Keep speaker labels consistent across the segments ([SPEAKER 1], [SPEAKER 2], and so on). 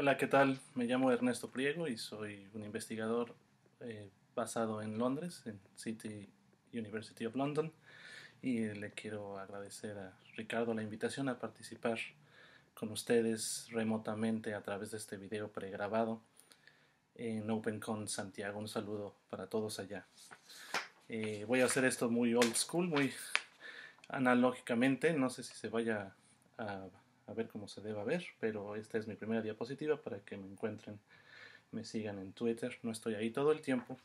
[SPEAKER 1] Hola, ¿qué tal? Me llamo Ernesto Priego y soy un investigador eh, basado en Londres, en City University of London, y le quiero agradecer a Ricardo la invitación a participar con ustedes remotamente a través de este video pregrabado en OpenCon Santiago. Un saludo para todos allá. Eh, voy a hacer esto muy old school, muy analógicamente, no sé si se vaya a a ver cómo se deba ver, pero esta es mi primera diapositiva para que me encuentren, me sigan en Twitter. No estoy ahí todo el tiempo,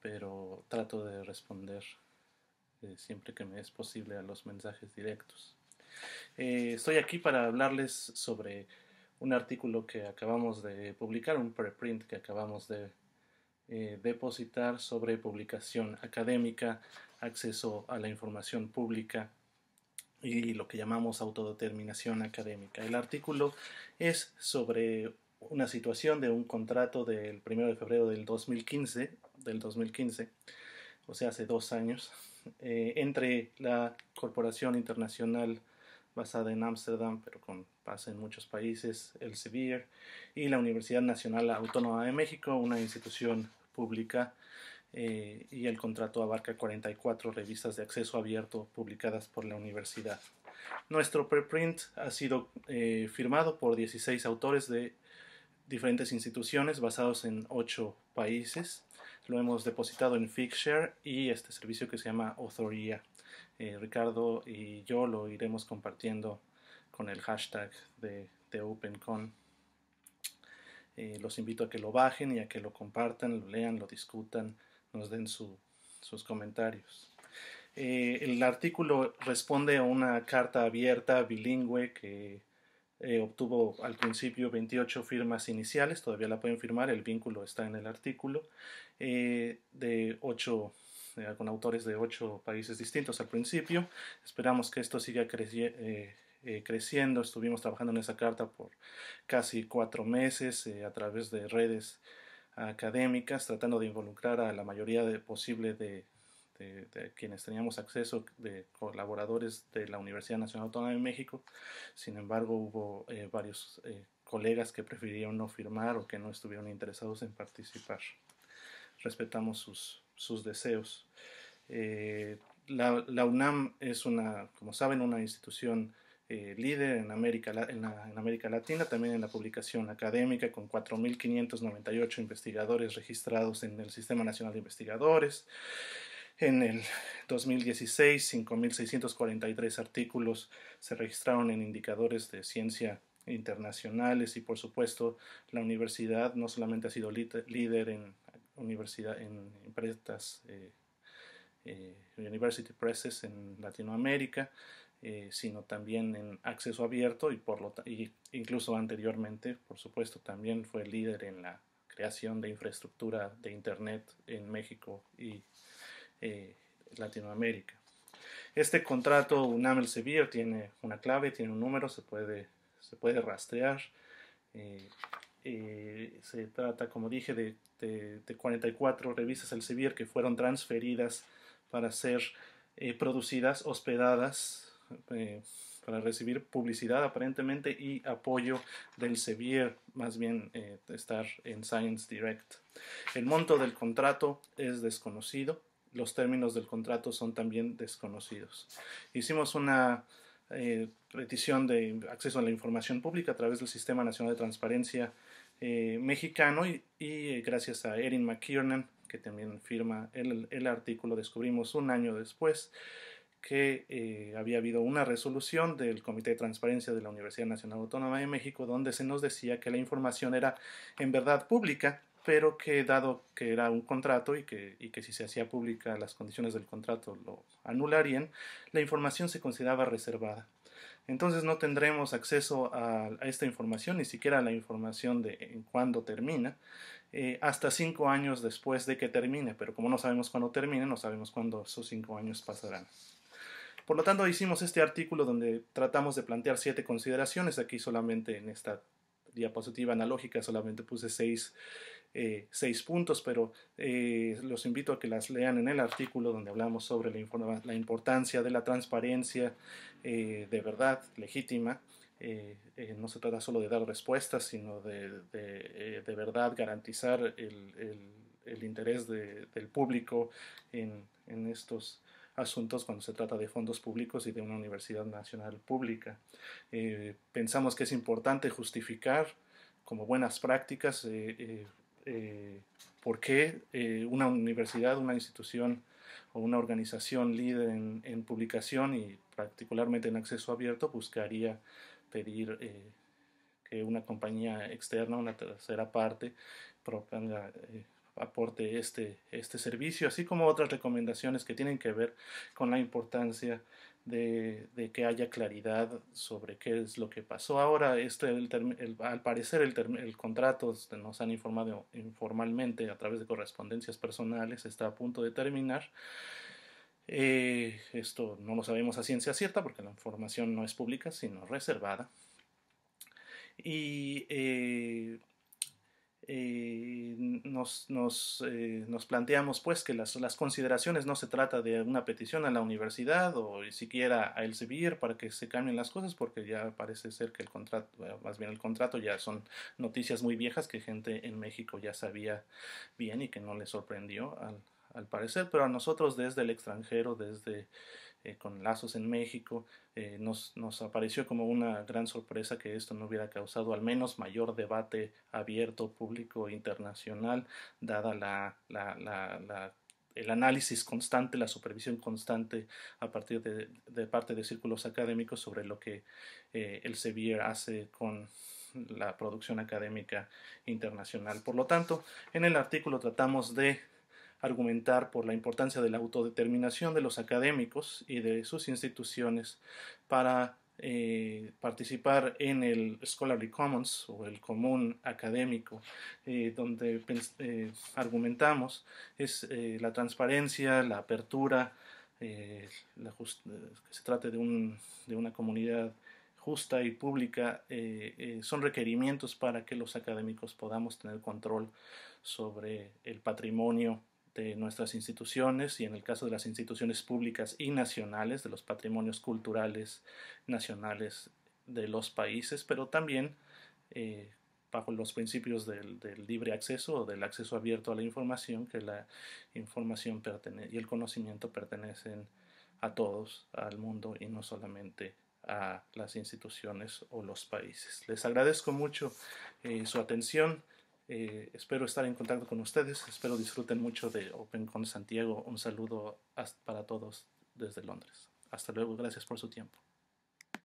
[SPEAKER 1] pero trato de responder eh, siempre que me es posible a los mensajes directos. Eh, estoy aquí para hablarles sobre un artículo que acabamos de publicar, un preprint que acabamos de eh, depositar sobre publicación académica, acceso a la información pública y lo que llamamos autodeterminación académica. El artículo es sobre una situación de un contrato del 1 de febrero del 2015, del 2015 o sea, hace dos años, eh, entre la Corporación Internacional basada en Ámsterdam, pero con base en muchos países, el Sevier, y la Universidad Nacional Autónoma de México, una institución pública eh, y el contrato abarca 44 revistas de acceso abierto publicadas por la universidad. Nuestro preprint ha sido eh, firmado por 16 autores de diferentes instituciones basados en 8 países. Lo hemos depositado en Figshare y este servicio que se llama Authoría eh, Ricardo y yo lo iremos compartiendo con el hashtag de, de OpenCon. los invito a que lo bajen y a que lo compartan, lo lean, lo discutan nos den sus comentarios. Eh, el artículo responde a una carta abierta bilingüe que eh, obtuvo al principio 28 firmas iniciales, todavía la pueden firmar, el vínculo está en el artículo, eh, de ocho con autores de 8 países distintos al principio. Esperamos que esto siga creciendo, estuvimos trabajando en esa carta por casi cuatro meses a través de redes académicas, tratando de involucrar a la mayoría de, posible de, quienes teníamos acceso, de colaboradores de la Universidad Nacional Autónoma de México. Sin embargo, hubo eh, varios eh, colegas que prefirieron no firmar o que no estuvieron interesados en participar. Respetamos sus, deseos. Eh, la, la, UNAM es una, como saben, una institución eh, líder en América, en, América Latina, también en la publicación académica, con 4.598 investigadores registrados en el Sistema Nacional de Investigadores. En el 2016, 5.643 artículos se registraron en indicadores de ciencia internacionales y, por supuesto, la universidad no solamente ha sido líder en, universidad, en empresas, eh, eh, University Presses en Latinoamérica, eh, sino también en acceso abierto y por lo incluso anteriormente, por supuesto, también fue líder en la creación de infraestructura de Internet en México y eh, Latinoamérica. Este contrato UNAMEL Sevier, tiene una clave, tiene un número, se puede, rastrear. Eh, se trata, como dije, de, de, 44 revistas Sevier que fueron transferidas para ser producidas, hospedadas eh, para recibir publicidad aparentemente y apoyo del Sevier, más bien eh, estar en Science Direct. El monto del contrato es desconocido, los términos del contrato son también desconocidos. Hicimos una eh, petición de acceso a la información pública a través del Sistema Nacional de Transparencia mexicano y, y gracias a Erin McKiernan, que también firma el, el artículo, descubrimos un año después que eh, había habido una resolución del Comité de Transparencia de la Universidad Nacional Autónoma de México donde se nos decía que la información era en verdad pública, pero que dado que era un contrato y que, que si se hacía pública las condiciones del contrato lo anularían, la información se consideraba reservada. Entonces no tendremos acceso a, esta información, ni siquiera a la información de en cuándo termina, eh, hasta cinco años después de que termine, pero como no sabemos cuándo termine, no sabemos cuándo esos cinco años pasarán. Por lo tanto, hicimos este artículo donde tratamos de plantear siete consideraciones. Aquí solamente en esta diapositiva analógica solamente puse seis, eh, puntos, pero eh, los invito a que las lean en el artículo donde hablamos sobre la, importancia de la transparencia eh, de verdad legítima. no se trata solo de dar respuestas, sino de, de, verdad garantizar el, interés del público en, en estos asuntos cuando se trata de fondos públicos y de una universidad nacional pública. Eh, pensamos que es importante justificar como buenas prácticas eh, eh, por qué una universidad, una institución o una organización líder en, en, publicación y particularmente en acceso abierto buscaría pedir que una compañía externa, una tercera parte, proponga aporte este, este servicio, así como otras recomendaciones que tienen que ver con la importancia de, de, que haya claridad sobre qué es lo que pasó. Ahora, este, al parecer, el, el, contrato este, nos han informado informalmente a través de correspondencias personales, está a punto de terminar. Eh, esto no lo sabemos a ciencia cierta porque la información no es pública, sino reservada. Y eh, eh, nos, nos, eh, nos, planteamos pues que las, las, consideraciones no se trata de una petición a la universidad o siquiera a el Elsevier para que se cambien las cosas porque ya parece ser que el contrato, más bien el contrato ya son noticias muy viejas que gente en México ya sabía bien y que no le sorprendió al parecer, pero a nosotros desde el extranjero, desde eh, con lazos en México, eh, nos, nos apareció como una gran sorpresa que esto no hubiera causado al menos mayor debate abierto, público, internacional, dada la, la, la, el análisis constante, la supervisión constante a partir de, parte de círculos académicos sobre lo que eh, el Sevier hace con la producción académica internacional. Por lo tanto, en el artículo tratamos de argumentar por la importancia de la autodeterminación de los académicos y de sus instituciones para eh, participar en el Scholarly Commons o el común académico, eh, donde eh, argumentamos es la transparencia, la apertura, que se trate de, una comunidad justa y pública son requerimientos para que los académicos podamos tener control sobre el patrimonio de nuestras instituciones y en el caso de las instituciones públicas y nacionales, de los patrimonios culturales nacionales de los países, pero también eh, bajo los principios del, libre acceso o del acceso abierto a la información, que la información y el conocimiento pertenecen a todos, al mundo y no solamente a las instituciones o los países. Les agradezco mucho eh, su atención. Eh, espero estar en contacto con ustedes. Espero disfruten mucho de Open Santiago. Un saludo para todos desde Londres. Hasta luego. Gracias por su tiempo.